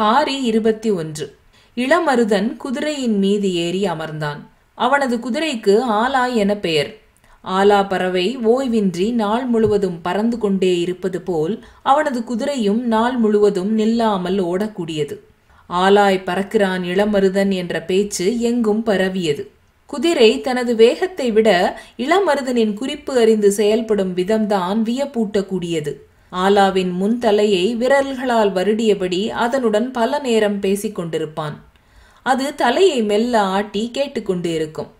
பாரி இருபத்தி ஒன்று இளமருதன் குதிரையின் மீது ஏறி அமர்ந்தான் அவனது குதிரைக்கு ஆலா என பெயர் ஆலா பறவை ஓய்வின்றி நாள் முழுவதும் பறந்து கொண்டே இருப்பது போல் அவனது குதிரையும் நாள் முழுவதும் நில்லாமல் ஓடக்கூடியது ஆலாய் பறக்கிறான் இளமருதன் என்ற பேச்சு எங்கும் பரவியது குதிரை தனது வேகத்தை விட இளமருதனின் குறிப்பு அறிந்து செயல்படும் விதம்தான் வியப்பூட்டக்கூடியது ஆலாவின் முன் தலையை விரல்களால் வருடியபடி அதனுடன் பல நேரம் பேசிக்கொண்டிருப்பான் அது தலையை மெல்ல ஆட்டி கேட்டுக்கொண்டு இருக்கும்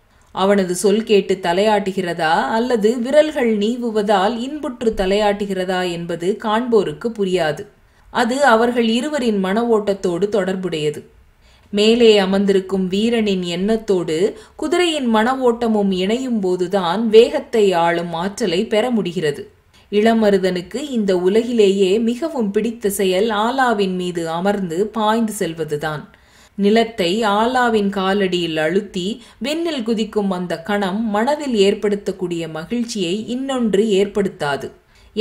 அவனது சொல் கேட்டு தலையாட்டுகிறதா அல்லது விரல்கள் நீவுவதால் இன்புற்று தலையாட்டுகிறதா என்பது காண்போருக்கு புரியாது அது அவர்கள் இருவரின் மன ஓட்டத்தோடு தொடர்புடையது மேலே அமர்ந்திருக்கும் வீரனின் எண்ணத்தோடு குதிரையின் மன ஓட்டமும் இணையும் போதுதான் வேகத்தை ஆளும் ஆற்றலை பெற முடிகிறது இளமருதனுக்கு இந்த உலகிலேயே மிகவும் பிடித்த செயல் ஆலாவின் மீது அமர்ந்து பாய்ந்து செல்வதுதான் நிலத்தை ஆலாவின் காலடியில் அழுத்தி விண்ணில் குதிக்கும் அந்த கணம் மனதில் ஏற்படுத்தக்கூடிய மகிழ்ச்சியை இன்னொன்று ஏற்படுத்தாது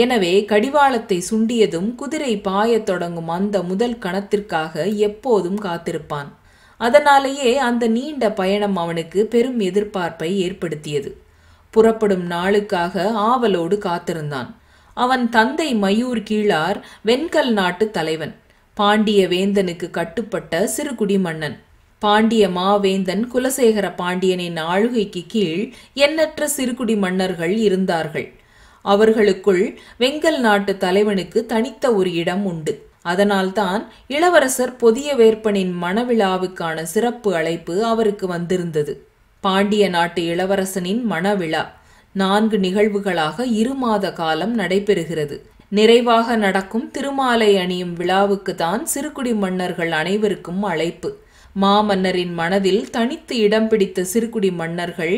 எனவே கடிவாளத்தை சுண்டியதும் குதிரை பாயத் தொடங்கும் அந்த முதல் கணத்திற்காக எப்போதும் காத்திருப்பான் அதனாலேயே அந்த நீண்ட பயணம் அவனுக்கு பெரும் எதிர்பார்ப்பை ஏற்படுத்தியது புறப்படும் நாளுக்காக ஆவலோடு காத்திருந்தான் அவன் தந்தை மயூர் கீழார் வெண்கல் நாட்டு தலைவன் பாண்டிய வேந்தனுக்கு கட்டுப்பட்ட சிறுகுடி மன்னன் பாண்டிய மாவேந்தன் குலசேகர பாண்டியனின் ஆளுகைக்கு கீழ் எண்ணற்ற சிறுகுடி மன்னர்கள் இருந்தார்கள் அவர்களுக்குள் வெங்கல் நாட்டு தலைவனுக்கு தனித்த ஒரு இடம் உண்டு அதனால்தான் இளவரசர் பொதிய வேற்பனின் மனவிழாவுக்கான சிறப்பு அழைப்பு அவருக்கு வந்திருந்தது பாண்டிய நாட்டு இளவரசனின் மணவிழா நான்கு நிகழ்வுகளாக இரு மாத காலம் நடைபெறுகிறது நிறைவாக நடக்கும் திருமாலை அணியும் விழாவுக்கு தான் சிறுகுடி மன்னர்கள் அனைவருக்கும் அழைப்பு மாமன்னரின் மனதில் தனித்து இடம் பிடித்த சிறுகுடி மன்னர்கள்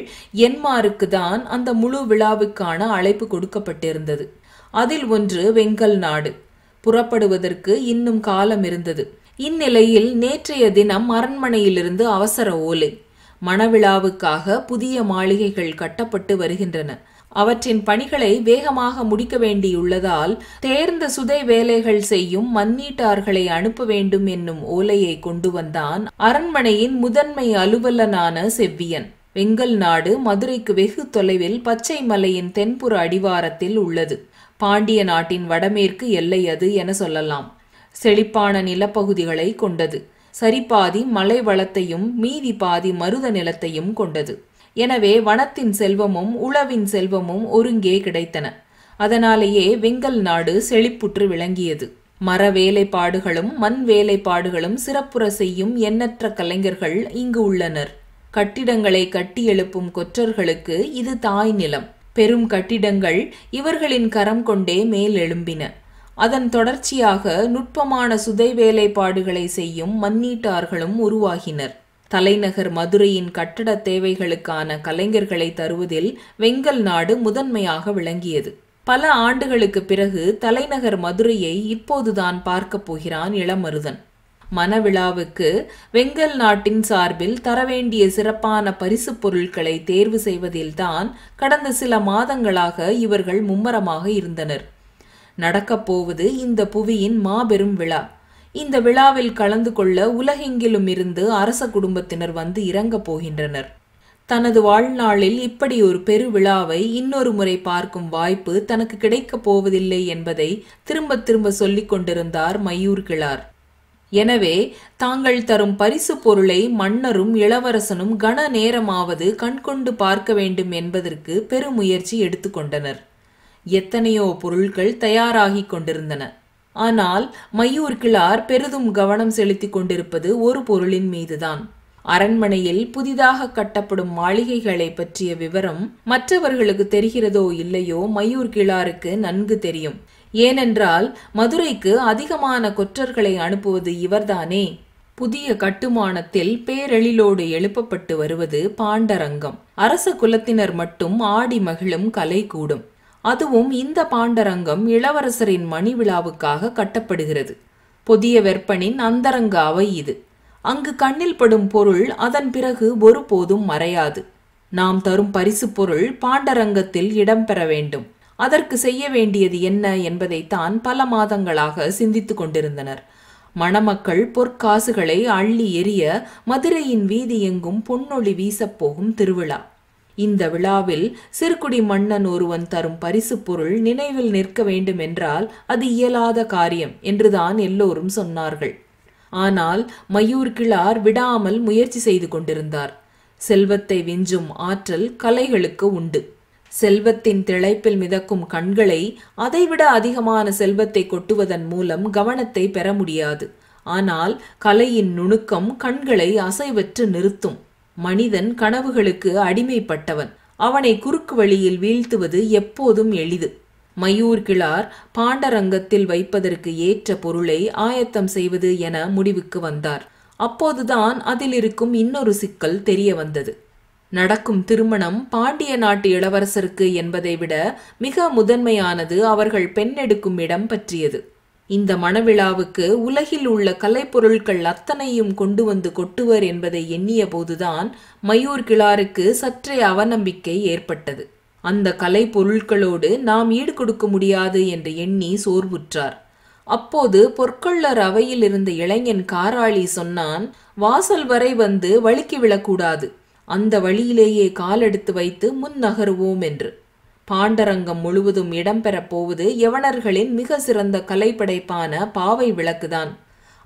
என்மாருக்கு தான் அந்த முழு விழாவுக்கான அழைப்பு கொடுக்கப்பட்டிருந்தது அதில் ஒன்று வெங்கல் நாடு புறப்படுவதற்கு இன்னும் காலம் இருந்தது இந்நிலையில் நேற்றைய தினம் அரண்மனையிலிருந்து அவசர ஓலை மணவிழாவுக்காக புதிய மாளிகைகள் கட்டப்பட்டு வருகின்றன அவற்றின் பணிகளை வேகமாக முடிக்க வேண்டியுள்ளதால் தேர்ந்த சுதை வேலைகள் செய்யும் மன்னீட்டார்களை அனுப்ப வேண்டும் என்னும் ஓலையை கொண்டு வந்தான் அரண்மனையின் முதன்மை அலுவலனான செவ்வியன் வெங்கல் நாடு மதுரைக்கு வெகு தொலைவில் பச்சை மலையின் தென்புற அடிவாரத்தில் உள்ளது பாண்டிய நாட்டின் வடமேற்கு எல்லை அது என சொல்லலாம் செழிப்பான நிலப்பகுதிகளை கொண்டது சரிபாதி மலை வளத்தையும் மீதி பாதி மருத நிலத்தையும் கொண்டது எனவே வனத்தின் செல்வமும் உளவின் செல்வமும் ஒருங்கே கிடைத்தன அதனாலேயே வெங்கல் நாடு செழிப்புற்று விளங்கியது மர வேலைப்பாடுகளும் மண் வேலைப்பாடுகளும் சிறப்புற செய்யும் எண்ணற்ற கலைஞர்கள் இங்கு உள்ளனர் கட்டிடங்களை கட்டி எழுப்பும் கொற்றர்களுக்கு இது தாய் நிலம் பெரும் கட்டிடங்கள் இவர்களின் கரம் கொண்டே மேலெழும்பின அதன் தொடர்ச்சியாக நுட்பமான சுதை வேலைப்பாடுகளை செய்யும் மண்ணீட்டார்களும் உருவாகினர் தலைநகர் மதுரையின் கட்டட தேவைகளுக்கான கலைஞர்களை தருவதில் வெங்கல் நாடு முதன்மையாக விளங்கியது பல ஆண்டுகளுக்கு பிறகு தலைநகர் மதுரையை இப்போதுதான் பார்க்கப் போகிறான் இளமருதன் மனவிழாவுக்கு வெங்கல் நாட்டின் சார்பில் தரவேண்டிய சிறப்பான பரிசு பொருட்களை தேர்வு செய்வதில்தான் கடந்த சில மாதங்களாக இவர்கள் மும்மரமாக இருந்தனர் நடக்கப் போவது இந்த புவியின் மாபெரும் விழா இந்த விழாவில் கலந்து கொள்ள உலகெங்கிலும் இருந்து அரச குடும்பத்தினர் வந்து இறங்கப் போகின்றனர் தனது வாழ்நாளில் இப்படி ஒரு பெருவிழாவை இன்னொரு முறை பார்க்கும் வாய்ப்பு தனக்கு கிடைக்கப் போவதில்லை என்பதை திரும்ப திரும்ப சொல்லிக் கொண்டிருந்தார் மயூர் கிழார் எனவே தாங்கள் தரும் பரிசு பொருளை மன்னரும் இளவரசனும் கன நேரமாவது கண்கொண்டு பார்க்க வேண்டும் என்பதற்கு பெருமுயற்சி எடுத்துக்கொண்டனர் எத்தனையோ பொருட்கள் தயாராகி கொண்டிருந்தன ஆனால் மையூர் கிளார் பெரிதும் கவனம் செலுத்திக் கொண்டிருப்பது ஒரு பொருளின் மீதுதான் அரண்மனையில் புதிதாக கட்டப்படும் மாளிகைகளை பற்றிய விவரம் மற்றவர்களுக்கு தெரிகிறதோ இல்லையோ மையூர் கிளாருக்கு நன்கு தெரியும் ஏனென்றால் மதுரைக்கு அதிகமான கொற்றர்களை அனுப்புவது இவர்தானே புதிய கட்டுமானத்தில் பேரெழிலோடு எழுப்பப்பட்டு வருவது பாண்டரங்கம் அரச குலத்தினர் மட்டும் ஆடி மகிழும் கலை கூடும் அதுவும் இந்த பாண்டரங்கம் இளவரசரின் மணி விழாவுக்காக கட்டப்படுகிறது புதிய வெப்பனின் அந்தரங்க அவை இது அங்கு கண்ணில் படும் பொருள் அதன் பிறகு ஒருபோதும் மறையாது நாம் தரும் பரிசு பொருள் பாண்டரங்கத்தில் இடம்பெற வேண்டும் அதற்கு செய்ய வேண்டியது என்ன என்பதைத்தான் பல மாதங்களாக சிந்தித்து கொண்டிருந்தனர் மணமக்கள் பொற்காசுகளை அள்ளி எரிய மதுரையின் வீதி எங்கும் பொன்னொழி வீசப்போகும் திருவிழா இந்த விழாவில் சிறுகுடி மன்னன் ஒருவன் தரும் பரிசு பொருள் நினைவில் நிற்க வேண்டும் என்றால் அது இயலாத காரியம் என்றுதான் எல்லோரும் சொன்னார்கள் ஆனால் மயூர் கிழார் விடாமல் முயற்சி செய்து கொண்டிருந்தார் செல்வத்தை விஞ்சும் ஆற்றல் கலைகளுக்கு உண்டு செல்வத்தின் திளைப்பில் மிதக்கும் கண்களை அதைவிட அதிகமான செல்வத்தை கொட்டுவதன் மூலம் கவனத்தை பெற முடியாது ஆனால் கலையின் நுணுக்கம் கண்களை அசைவற்று நிறுத்தும் மனிதன் கனவுகளுக்கு அடிமைப்பட்டவன் அவனை குறுக்கு வழியில் வீழ்த்துவது எப்போதும் எளிது மயூர் கிளார் பாண்டரங்கத்தில் வைப்பதற்கு ஏற்ற பொருளை ஆயத்தம் செய்வது என முடிவுக்கு வந்தார் அப்போதுதான் அதில் இருக்கும் இன்னொரு சிக்கல் தெரிய வந்தது நடக்கும் திருமணம் பாண்டிய நாட்டு இளவரசருக்கு என்பதை விட மிக முதன்மையானது அவர்கள் பெண்ணெடுக்கும் இடம் பற்றியது இந்த மணவிழாவுக்கு உலகில் உள்ள கலைப்பொருட்கள் அத்தனையும் கொண்டு வந்து கொட்டுவர் என்பதை எண்ணிய போதுதான் மயூர் கிளாருக்கு சற்றே அவநம்பிக்கை ஏற்பட்டது அந்த கலை பொருட்களோடு நாம் ஈடுகொடுக்க முடியாது என்று எண்ணி சோர்வுற்றார் அப்போது பொற்கொள்ளர் அவையில் இருந்த இளைஞன் காராளி சொன்னான் வாசல் வரை வந்து வழுக்கி விழக்கூடாது அந்த வழியிலேயே காலெடுத்து வைத்து முன் நகருவோம் என்று பாண்டரங்கம் முழுவதும் இடம்பெறப் போவது யவனர்களின் மிக சிறந்த கலைப்படைப்பான பாவை விளக்குதான்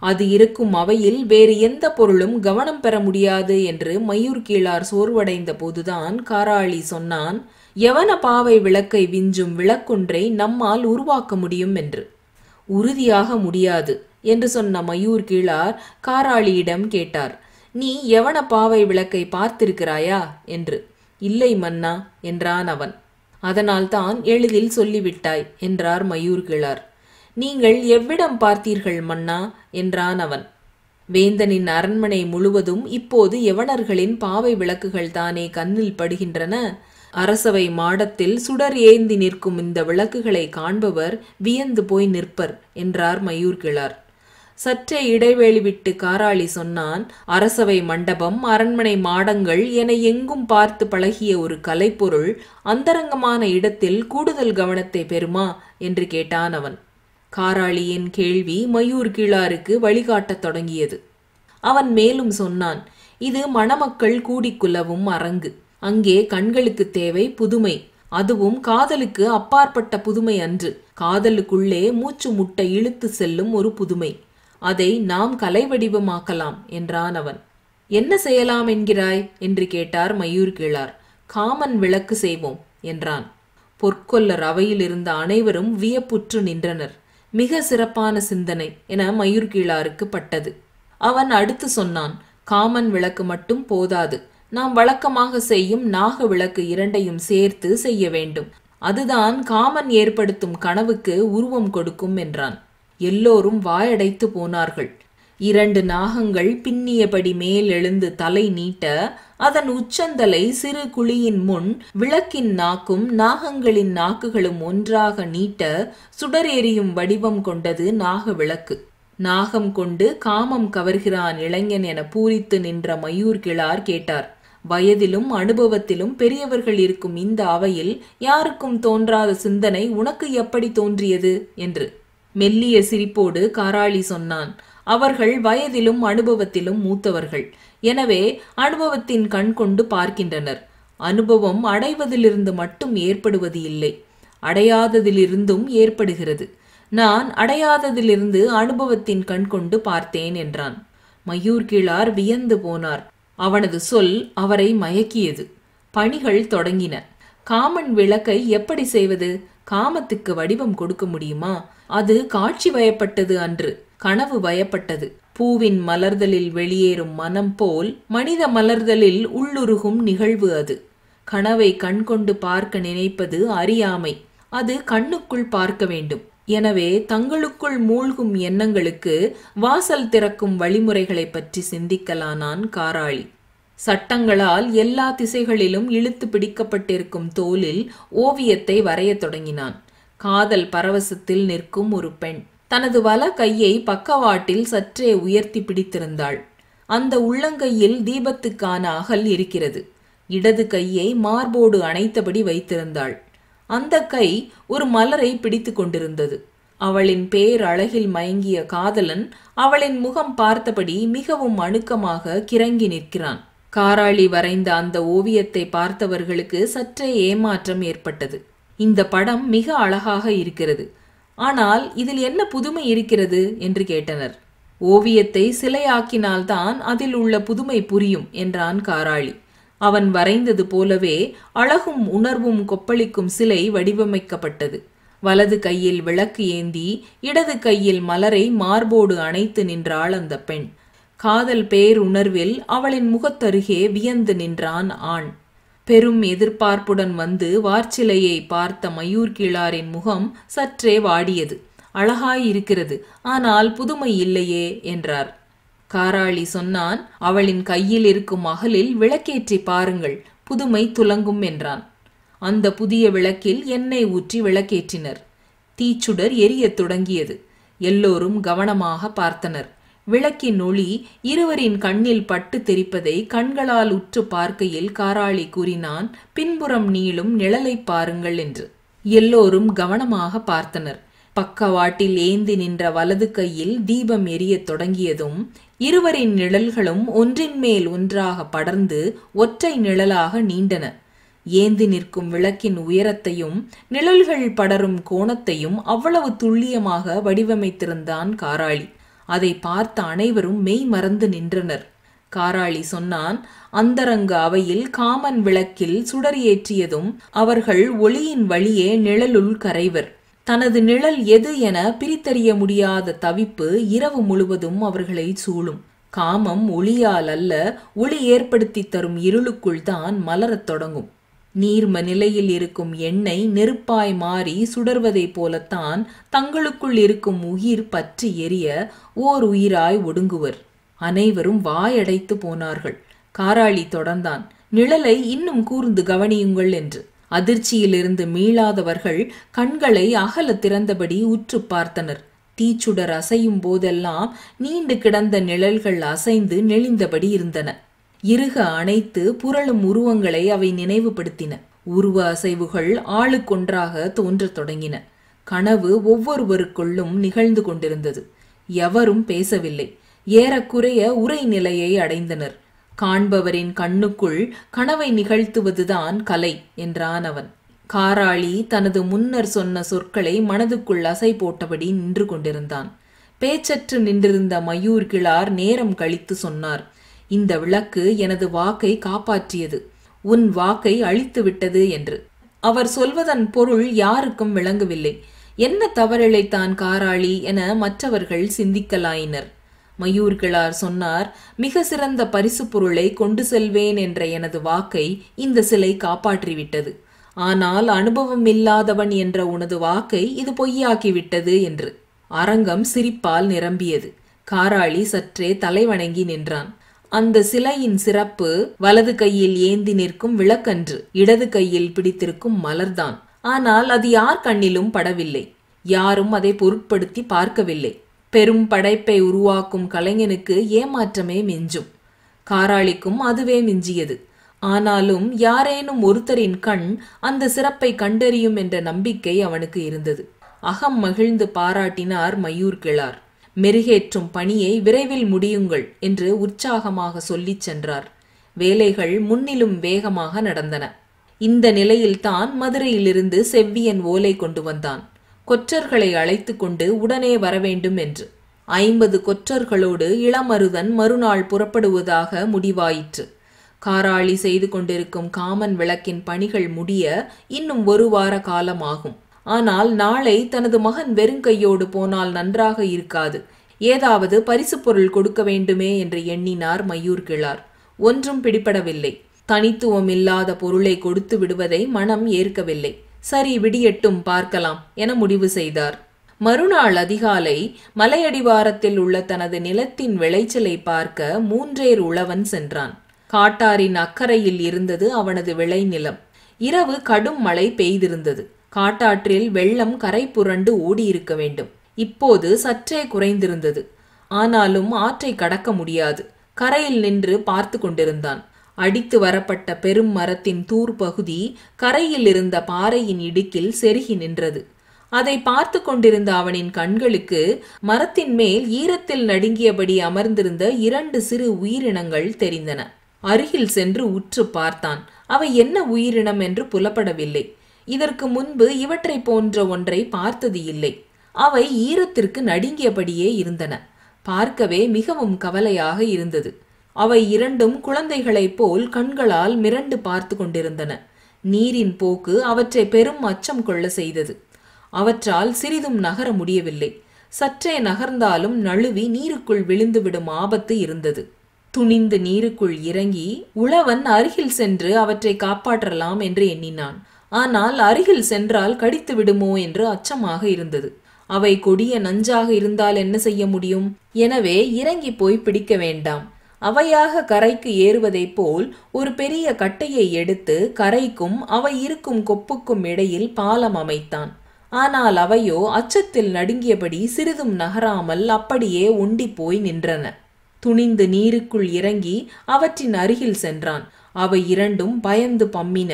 அது இருக்கும் அவையில் வேறு எந்த பொருளும் கவனம் பெற முடியாது என்று மயூர் கீழார் சோர்வடைந்த போதுதான் காராளி சொன்னான் யவன பாவை விளக்கை விஞ்சும் விளக்கொன்றை நம்மால் உருவாக்க முடியும் என்று உறுதியாக முடியாது என்று சொன்ன மயூர் கீழார் காராளியிடம் கேட்டார் நீ யவன பாவை விளக்கை பார்த்திருக்கிறாயா என்று இல்லை மன்னா என்றான் அவன் அதனால் தான் எளிதில் சொல்லிவிட்டாய் என்றார் மயூர்கிழார் நீங்கள் எவ்விடம் பார்த்தீர்கள் மன்னா என்றான் அவன் வேந்தனின் அரண்மனை முழுவதும் இப்போது எவனர்களின் பாவை விளக்குகள் தானே கண்ணில் படுகின்றன அரசவை மாடத்தில் சுடர் ஏந்தி நிற்கும் இந்த விளக்குகளை காண்பவர் வியந்து போய் நிற்பர் என்றார் மயூர்கிழார் சற்றே இடைவேளி விட்டு காராளி சொன்னான் அரசவை மண்டபம் அரண்மனை மாடங்கள் என எங்கும் பார்த்து பழகிய ஒரு கலைப்பொருள் அந்தரங்கமான இடத்தில் கூடுதல் கவனத்தை பெறுமா என்று கேட்டான் அவன் காராளியின் கேள்வி மயூர் கிழாருக்கு வழிகாட்டத் தொடங்கியது அவன் மேலும் சொன்னான் இது மணமக்கள் கூடிக்குலவும் அரங்கு அங்கே கண்களுக்கு தேவை புதுமை அதுவும் காதலுக்கு அப்பாற்பட்ட புதுமை அன்று காதலுக்குள்ளே மூச்சு முட்டை இழுத்து செல்லும் ஒரு புதுமை அதை நாம் கலை வடிவமாக்கலாம் என்றான் அவன் என்ன செய்யலாம் என்கிறாய் என்று கேட்டார் மயூர் கிழார் காமன் விளக்கு செய்வோம் என்றான் பொற்கொல்லர் அவையில் இருந்த அனைவரும் வியப்புற்று நின்றனர் மிக சிறப்பான சிந்தனை என மயூர் கிழாருக்கு பட்டது அவன் அடுத்து சொன்னான் காமன் விளக்கு மட்டும் போதாது நாம் வழக்கமாக செய்யும் நாக விளக்கு இரண்டையும் சேர்த்து செய்ய வேண்டும் அதுதான் காமன் ஏற்படுத்தும் கனவுக்கு உருவம் கொடுக்கும் என்றான் எல்லோரும் வாயடைத்து போனார்கள் இரண்டு நாகங்கள் பின்னியபடி மேல் எழுந்து தலை நீட்ட அதன் உச்சந்தலை சிறு குழியின் முன் விளக்கின் நாக்கும் நாகங்களின் நாக்குகளும் ஒன்றாக நீட்ட சுடர் எரியும் வடிவம் கொண்டது நாக விளக்கு நாகம் கொண்டு காமம் கவர்கிறான் இளைஞன் என பூரித்து நின்ற மயூர் கிழார் கேட்டார் வயதிலும் அனுபவத்திலும் பெரியவர்கள் இருக்கும் இந்த அவையில் யாருக்கும் தோன்றாத சிந்தனை உனக்கு எப்படி தோன்றியது என்று மெல்லிய சிரிப்போடு காராளி சொன்னான் அவர்கள் வயதிலும் அனுபவத்திலும் மூத்தவர்கள் எனவே அனுபவத்தின் கண் கொண்டு பார்க்கின்றனர் அனுபவம் அடைவதிலிருந்து மட்டும் ஏற்படுவது இல்லை அடையாததிலிருந்தும் ஏற்படுகிறது நான் அடையாததிலிருந்து அனுபவத்தின் கண் கொண்டு பார்த்தேன் என்றான் மயூர் கிழார் வியந்து போனார் அவனது சொல் அவரை மயக்கியது பணிகள் தொடங்கின காமன் விளக்கை எப்படி செய்வது காமத்துக்கு வடிவம் கொடுக்க முடியுமா அது காட்சி வயப்பட்டது அன்று கனவு வயப்பட்டது பூவின் மலர்தலில் வெளியேறும் மனம் போல் மனித மலர்தலில் உள்ளுருகும் நிகழ்வு அது கனவை கண்கொண்டு பார்க்க நினைப்பது அறியாமை அது கண்ணுக்குள் பார்க்க வேண்டும் எனவே தங்களுக்குள் மூழ்கும் எண்ணங்களுக்கு வாசல் திறக்கும் வழிமுறைகளை பற்றி சிந்திக்கலானான் காராளி சட்டங்களால் எல்லா திசைகளிலும் இழுத்து பிடிக்கப்பட்டிருக்கும் தோலில் ஓவியத்தை வரையத் தொடங்கினான் காதல் பரவசத்தில் நிற்கும் ஒரு பெண் தனது வல கையை பக்கவாட்டில் சற்றே உயர்த்தி பிடித்திருந்தாள் அந்த உள்ளங்கையில் தீபத்துக்கான அகல் இருக்கிறது இடது கையை மார்போடு அணைத்தபடி வைத்திருந்தாள் அந்த கை ஒரு மலரை பிடித்து கொண்டிருந்தது அவளின் பேர் அழகில் மயங்கிய காதலன் அவளின் முகம் பார்த்தபடி மிகவும் அணுக்கமாக கிறங்கி நிற்கிறான் காராளி வரைந்த அந்த ஓவியத்தை பார்த்தவர்களுக்கு சற்றே ஏமாற்றம் ஏற்பட்டது இந்த படம் மிக அழகாக இருக்கிறது ஆனால் இதில் என்ன புதுமை இருக்கிறது என்று கேட்டனர் ஓவியத்தை சிலையாக்கினால்தான் அதில் உள்ள புதுமை புரியும் என்றான் காராளி அவன் வரைந்தது போலவே அழகும் உணர்வும் கொப்பளிக்கும் சிலை வடிவமைக்கப்பட்டது வலது கையில் விளக்கு ஏந்தி இடது கையில் மலரை மார்போடு அணைத்து நின்றாள் அந்த பெண் காதல் பேருணர்வில் அவளின் முகத்தருகே வியந்து நின்றான் ஆண் பெரும் எதிர்பார்ப்புடன் வந்து வார்ச்சிலையை பார்த்த மயூர் கிழாரின் முகம் சற்றே வாடியது அழகாயிருக்கிறது ஆனால் புதுமை இல்லையே என்றார் காராளி சொன்னான் அவளின் கையில் இருக்கும் அகலில் விளக்கேற்றி பாருங்கள் புதுமை துலங்கும் என்றான் அந்த புதிய விளக்கில் எண்ணெய் ஊற்றி விளக்கேற்றினர் தீச்சுடர் எரியத் தொடங்கியது எல்லோரும் கவனமாக பார்த்தனர் விளக்கின் ஒளி இருவரின் கண்ணில் பட்டு தெரிப்பதை கண்களால் உற்று பார்க்கையில் காராளி கூறினான் பின்புறம் நீளும் நிழலை பாருங்கள் என்று எல்லோரும் கவனமாக பார்த்தனர் பக்கவாட்டில் ஏந்தி நின்ற வலது கையில் தீபம் எரியத் தொடங்கியதும் இருவரின் நிழல்களும் ஒன்றின் மேல் ஒன்றாக படர்ந்து ஒற்றை நிழலாக நீண்டன ஏந்தி நிற்கும் விளக்கின் உயரத்தையும் நிழல்கள் படரும் கோணத்தையும் அவ்வளவு துல்லியமாக வடிவமைத்திருந்தான் காராளி அதை பார்த்த அனைவரும் மெய் மறந்து நின்றனர் காராளி சொன்னான் அந்தரங்க அவையில் காமன் விளக்கில் சுடர் ஏற்றியதும் அவர்கள் ஒளியின் வழியே நிழலுள் கரைவர் தனது நிழல் எது என பிரித்தறிய முடியாத தவிப்பு இரவு முழுவதும் அவர்களை சூழும் காமம் ஒளியால் அல்ல ஒளி ஏற்படுத்தி தரும் இருளுக்குள் தான் மலரத் தொடங்கும் நீர்ம நிலையில் இருக்கும் எண்ணெய் நெருப்பாய் மாறி சுடர்வதை போலத்தான் தங்களுக்குள் இருக்கும் உயிர் பற்றி எரிய ஓர் உயிராய் ஒடுங்குவர் அனைவரும் வாயடைத்து போனார்கள் காராளி தொடர்ந்தான் நிழலை இன்னும் கூர்ந்து கவனியுங்கள் என்று அதிர்ச்சியிலிருந்து மீளாதவர்கள் கண்களை அகல திறந்தபடி உற்று பார்த்தனர் தீச்சுடர் அசையும் போதெல்லாம் நீண்டு கிடந்த நிழல்கள் அசைந்து நெளிந்தபடி இருந்தன இருக அனைத்து புரளும் உருவங்களை அவை நினைவுபடுத்தின உருவ அசைவுகள் ஆளுக்கொன்றாக தோன்றத் தொடங்கின கனவு ஒவ்வொருவருக்குள்ளும் நிகழ்ந்து கொண்டிருந்தது எவரும் பேசவில்லை ஏறக்குறைய உரை நிலையை அடைந்தனர் காண்பவரின் கண்ணுக்குள் கனவை நிகழ்த்துவதுதான் கலை என்றான் அவன் காராளி தனது முன்னர் சொன்ன சொற்களை மனதுக்குள் அசை போட்டபடி நின்று கொண்டிருந்தான் பேச்சற்று நின்றிருந்த மயூர் கிழார் நேரம் கழித்து சொன்னார் இந்த விளக்கு எனது வாக்கை காப்பாற்றியது உன் வாக்கை அழித்து விட்டது என்று அவர் சொல்வதன் பொருள் யாருக்கும் விளங்கவில்லை என்ன தவறிழைத்தான் காராளி என மற்றவர்கள் சிந்திக்கலாயினர் மயூர்களார் சொன்னார் மிக சிறந்த பரிசு பொருளை கொண்டு செல்வேன் என்ற எனது வாக்கை இந்த சிலை காப்பாற்றிவிட்டது ஆனால் அனுபவம் இல்லாதவன் என்ற உனது வாக்கை இது பொய்யாக்கிவிட்டது என்று அரங்கம் சிரிப்பால் நிரம்பியது காராளி சற்றே தலைவணங்கி நின்றான் அந்த சிலையின் சிறப்பு வலது கையில் ஏந்தி நிற்கும் விளக்கன்று இடது கையில் பிடித்திருக்கும் மலர்தான் ஆனால் அது யார் கண்ணிலும் படவில்லை யாரும் அதை பொருட்படுத்தி பார்க்கவில்லை பெரும் படைப்பை உருவாக்கும் கலைஞனுக்கு ஏமாற்றமே மிஞ்சும் காராளிக்கும் அதுவே மிஞ்சியது ஆனாலும் யாரேனும் ஒருத்தரின் கண் அந்த சிறப்பை கண்டறியும் என்ற நம்பிக்கை அவனுக்கு இருந்தது அகம் மகிழ்ந்து பாராட்டினார் மயூர் கிழார் மெருகேற்றும் பணியை விரைவில் முடியுங்கள் என்று உற்சாகமாக சொல்லிச் சென்றார் வேலைகள் முன்னிலும் வேகமாக நடந்தன இந்த நிலையில்தான் மதுரையிலிருந்து செவ்வியன் ஓலை கொண்டு வந்தான் கொற்றர்களை அழைத்து கொண்டு உடனே வரவேண்டும் என்று ஐம்பது கொற்றர்களோடு இளமருதன் மறுநாள் புறப்படுவதாக முடிவாயிற்று காராளி செய்து கொண்டிருக்கும் காமன் விளக்கின் பணிகள் முடிய இன்னும் ஒரு வார காலமாகும் ஆனால் நாளை தனது மகன் வெறுங்கையோடு போனால் நன்றாக இருக்காது ஏதாவது பரிசு பொருள் கொடுக்க வேண்டுமே என்று எண்ணினார் மயூர் கிழார் ஒன்றும் பிடிபடவில்லை தனித்துவம் இல்லாத பொருளை கொடுத்து விடுவதை மனம் ஏற்கவில்லை சரி விடியட்டும் பார்க்கலாம் என முடிவு செய்தார் மறுநாள் அதிகாலை மலையடிவாரத்தில் உள்ள தனது நிலத்தின் விளைச்சலை பார்க்க மூன்றேர் உழவன் சென்றான் காட்டாரின் அக்கறையில் இருந்தது அவனது விளைநிலம் இரவு கடும் மழை பெய்திருந்தது காட்டாற்றில் வெள்ளம் கரை புரண்டு ஓடியிருக்க வேண்டும் இப்போது சற்றே குறைந்திருந்தது ஆனாலும் ஆற்றை கடக்க முடியாது கரையில் நின்று பார்த்து கொண்டிருந்தான் அடித்து வரப்பட்ட பெரும் மரத்தின் தூர் பகுதி கரையில் இருந்த பாறையின் இடுக்கில் செருகி நின்றது அதை பார்த்து கொண்டிருந்த அவனின் கண்களுக்கு மரத்தின் மேல் ஈரத்தில் நடுங்கியபடி அமர்ந்திருந்த இரண்டு சிறு உயிரினங்கள் தெரிந்தன அருகில் சென்று உற்று பார்த்தான் அவை என்ன உயிரினம் என்று புலப்படவில்லை இதற்கு முன்பு இவற்றை போன்ற ஒன்றை பார்த்தது இல்லை அவை ஈரத்திற்கு நடுங்கியபடியே இருந்தன பார்க்கவே மிகவும் கவலையாக இருந்தது அவை இரண்டும் குழந்தைகளைப் போல் கண்களால் மிரண்டு பார்த்து கொண்டிருந்தன நீரின் போக்கு அவற்றை பெரும் அச்சம் கொள்ள செய்தது அவற்றால் சிறிதும் நகர முடியவில்லை சற்றே நகர்ந்தாலும் நழுவி நீருக்குள் விழுந்துவிடும் ஆபத்து இருந்தது துணிந்து நீருக்குள் இறங்கி உழவன் அருகில் சென்று அவற்றை காப்பாற்றலாம் என்று எண்ணினான் ஆனால் அருகில் சென்றால் கடித்து விடுமோ என்று அச்சமாக இருந்தது அவை கொடிய நஞ்சாக இருந்தால் என்ன செய்ய முடியும் எனவே இறங்கி போய் பிடிக்க வேண்டாம் அவையாக கரைக்கு ஏறுவதைப் போல் ஒரு பெரிய கட்டையை எடுத்து கரைக்கும் அவை இருக்கும் கொப்புக்கும் இடையில் பாலம் அமைத்தான் ஆனால் அவையோ அச்சத்தில் நடுங்கியபடி சிறிதும் நகராமல் அப்படியே ஒண்டி போய் நின்றன துணிந்து நீருக்குள் இறங்கி அவற்றின் அருகில் சென்றான் அவை இரண்டும் பயந்து பம்மின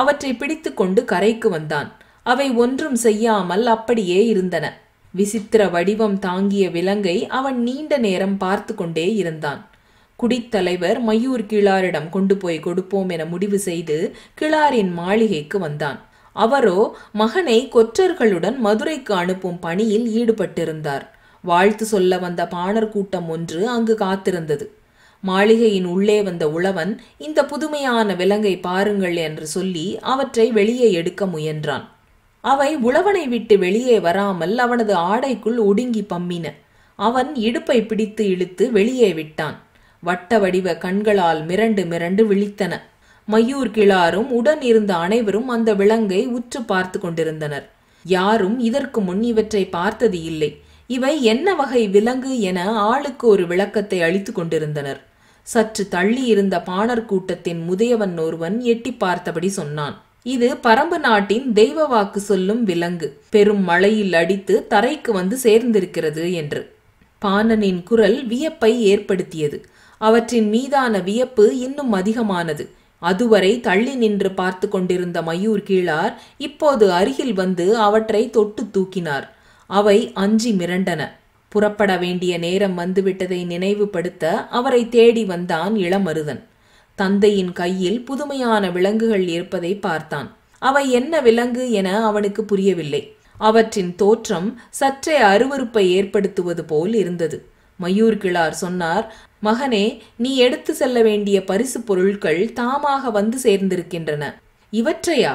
அவற்றை பிடித்து கொண்டு கரைக்கு வந்தான் அவை ஒன்றும் செய்யாமல் அப்படியே இருந்தன விசித்திர வடிவம் தாங்கிய விலங்கை அவன் நீண்ட நேரம் பார்த்து கொண்டே இருந்தான் குடித்தலைவர் மயூர் கிளாரிடம் கொண்டு போய் கொடுப்போம் என முடிவு செய்து கிளாரின் மாளிகைக்கு வந்தான் அவரோ மகனை கொற்றர்களுடன் மதுரைக்கு அனுப்பும் பணியில் ஈடுபட்டிருந்தார் வாழ்த்து சொல்ல வந்த பாணர் கூட்டம் ஒன்று அங்கு காத்திருந்தது மாளிகையின் உள்ளே வந்த உழவன் இந்த புதுமையான விலங்கை பாருங்கள் என்று சொல்லி அவற்றை வெளியே எடுக்க முயன்றான் அவை உழவனை விட்டு வெளியே வராமல் அவனது ஆடைக்குள் ஒடுங்கி பம்மின அவன் இடுப்பை பிடித்து இழுத்து வெளியே விட்டான் வட்ட வடிவ கண்களால் மிரண்டு மிரண்டு விழித்தன மயூர் கிளாரும் உடன் இருந்த அனைவரும் அந்த விலங்கை உற்று பார்த்து கொண்டிருந்தனர் யாரும் இதற்கு முன் இவற்றை பார்த்தது இல்லை இவை என்ன வகை விலங்கு என ஆளுக்கு ஒரு விளக்கத்தை அளித்து கொண்டிருந்தனர் சற்று தள்ளி இருந்த பாணர் கூட்டத்தின் முதியவன் ஒருவன் எட்டி பார்த்தபடி சொன்னான் இது பரம்பு நாட்டின் தெய்வ வாக்கு சொல்லும் விலங்கு பெரும் மழையில் அடித்து தரைக்கு வந்து சேர்ந்திருக்கிறது என்று பாணனின் குரல் வியப்பை ஏற்படுத்தியது அவற்றின் மீதான வியப்பு இன்னும் அதிகமானது அதுவரை தள்ளி நின்று பார்த்து கொண்டிருந்த மயூர் கீழார் இப்போது அருகில் வந்து அவற்றை தொட்டு தூக்கினார் அவை அஞ்சி மிரண்டன புறப்பட வேண்டிய நேரம் வந்துவிட்டதை நினைவுபடுத்த அவரை தேடி வந்தான் இளமருதன் தந்தையின் கையில் புதுமையான விலங்குகள் இருப்பதை பார்த்தான் அவை என்ன விலங்கு என அவனுக்கு புரியவில்லை அவற்றின் தோற்றம் சற்றே அருவறுப்பை ஏற்படுத்துவது போல் இருந்தது மயூர் கிளார் சொன்னார் மகனே நீ எடுத்து செல்ல வேண்டிய பரிசு பொருட்கள் தாமாக வந்து சேர்ந்திருக்கின்றன இவற்றையா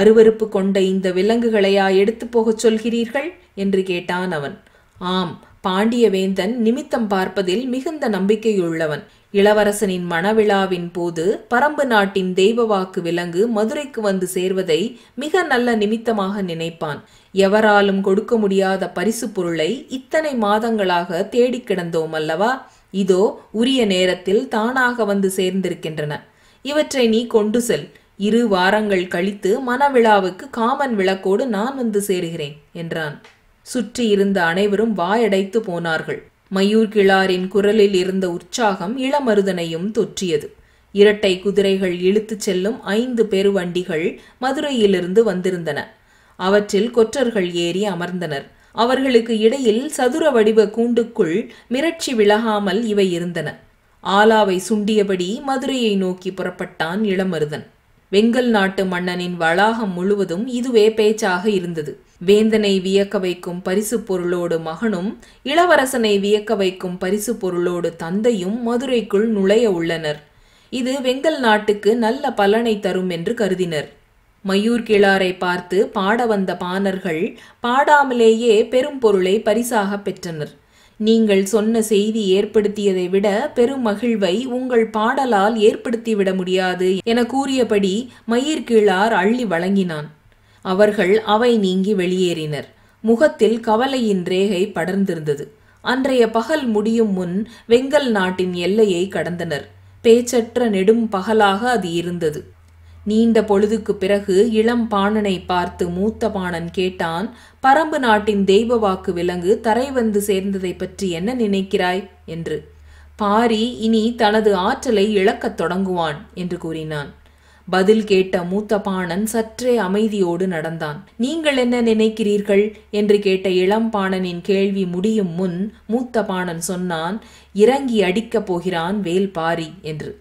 அருவறுப்பு கொண்ட இந்த விலங்குகளையா எடுத்து போகச் சொல்கிறீர்கள் என்று கேட்டான் அவன் ஆம் பாண்டியவேந்தன் நிமித்தம் பார்ப்பதில் மிகுந்த நம்பிக்கையுள்ளவன் இளவரசனின் மனவிழாவின் போது பரம்பு நாட்டின் தெய்வவாக்கு விலங்கு மதுரைக்கு வந்து சேர்வதை மிக நல்ல நிமித்தமாக நினைப்பான் எவராலும் கொடுக்க முடியாத பரிசு பொருளை இத்தனை மாதங்களாக தேடி கிடந்தோம் அல்லவா இதோ உரிய நேரத்தில் தானாக வந்து சேர்ந்திருக்கின்றன இவற்றை நீ கொண்டு செல் இரு வாரங்கள் கழித்து மணவிழாவுக்கு காமன் விளக்கோடு நான் வந்து சேருகிறேன் என்றான் சுற்றியிருந்த அனைவரும் வாயடைத்து போனார்கள் மயூர் கிளாரின் குரலில் இருந்த உற்சாகம் இளமருதனையும் தொற்றியது இரட்டை குதிரைகள் இழுத்துச் செல்லும் ஐந்து பெருவண்டிகள் மதுரையிலிருந்து வந்திருந்தன அவற்றில் கொற்றர்கள் ஏறி அமர்ந்தனர் அவர்களுக்கு இடையில் சதுர வடிவ கூண்டுக்குள் மிரட்சி விலகாமல் இவை இருந்தன ஆலாவை சுண்டியபடி மதுரையை நோக்கி புறப்பட்டான் இளமருதன் வெங்கல் நாட்டு மன்னனின் வளாகம் முழுவதும் இதுவே பேச்சாக இருந்தது வேந்தனை வியக்க வைக்கும் பரிசு பொருளோடு மகனும் இளவரசனை வியக்க வைக்கும் பரிசு பொருளோடு தந்தையும் மதுரைக்குள் நுழைய உள்ளனர் இது வெங்கல் நாட்டுக்கு நல்ல பலனை தரும் என்று கருதினர் மயூர் கிழாரை பார்த்து பாட வந்த பாணர்கள் பாடாமலேயே பெரும் பொருளை பரிசாக பெற்றனர் நீங்கள் சொன்ன செய்தி ஏற்படுத்தியதை விட பெரும் மகிழ்வை உங்கள் பாடலால் ஏற்படுத்திவிட முடியாது என கூறியபடி மயிர்கீழார் அள்ளி வழங்கினான் அவர்கள் அவை நீங்கி வெளியேறினர் முகத்தில் கவலையின் ரேகை படர்ந்திருந்தது அன்றைய பகல் முடியும் முன் வெங்கல் நாட்டின் எல்லையை கடந்தனர் பேச்சற்ற நெடும் பகலாக அது இருந்தது நீண்ட பொழுதுக்கு பிறகு இளம் பாணனை பார்த்து மூத்த பாணன் கேட்டான் பரம்பு நாட்டின் தெய்வ வாக்கு விலங்கு தரை வந்து சேர்ந்ததை பற்றி என்ன நினைக்கிறாய் என்று பாரி இனி தனது ஆற்றலை இழக்கத் தொடங்குவான் என்று கூறினான் பதில் கேட்ட மூத்த பாணன் சற்றே அமைதியோடு நடந்தான் நீங்கள் என்ன நினைக்கிறீர்கள் என்று கேட்ட இளம் பாணனின் கேள்வி முடியும் முன் மூத்த பாணன் சொன்னான் இறங்கி அடிக்கப் போகிறான் வேல்பாரி என்று